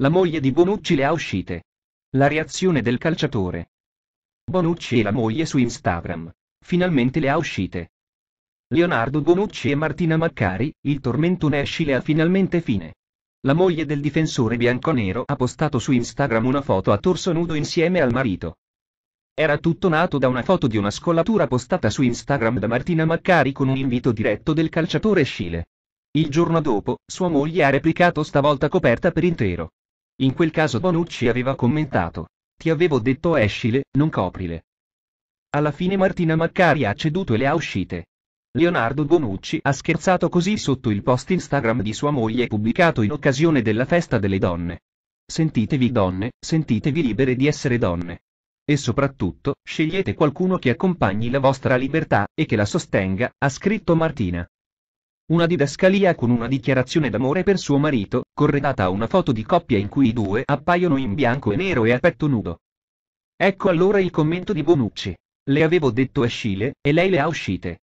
La moglie di Bonucci le ha uscite. La reazione del calciatore. Bonucci e la moglie su Instagram. Finalmente le ha uscite. Leonardo Bonucci e Martina Maccari, il tormento Nescile ha finalmente fine. La moglie del difensore bianconero ha postato su Instagram una foto a torso nudo insieme al marito. Era tutto nato da una foto di una scollatura postata su Instagram da Martina Maccari con un invito diretto del calciatore Scile. Il giorno dopo, sua moglie ha replicato stavolta coperta per intero. In quel caso Bonucci aveva commentato. Ti avevo detto escile, non coprile. Alla fine Martina Maccari ha ceduto e le ha uscite. Leonardo Bonucci ha scherzato così sotto il post Instagram di sua moglie pubblicato in occasione della festa delle donne. Sentitevi donne, sentitevi libere di essere donne. E soprattutto, scegliete qualcuno che accompagni la vostra libertà e che la sostenga, ha scritto Martina. Una didascalia con una dichiarazione d'amore per suo marito, corredata a una foto di coppia in cui i due appaiono in bianco e nero e a petto nudo. Ecco allora il commento di Bonucci. Le avevo detto escile, e lei le ha uscite.